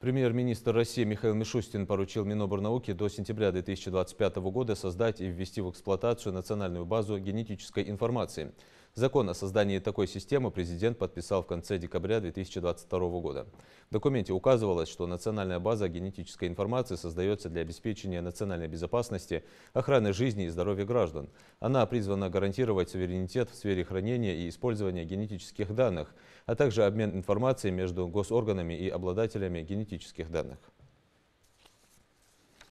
Премьер-министр России Михаил Мишустин поручил Миноборнауке до сентября 2025 года создать и ввести в эксплуатацию национальную базу генетической информации. Закон о создании такой системы президент подписал в конце декабря 2022 года. В документе указывалось, что национальная база генетической информации создается для обеспечения национальной безопасности, охраны жизни и здоровья граждан. Она призвана гарантировать суверенитет в сфере хранения и использования генетических данных, а также обмен информацией между госорганами и обладателями генетических данных.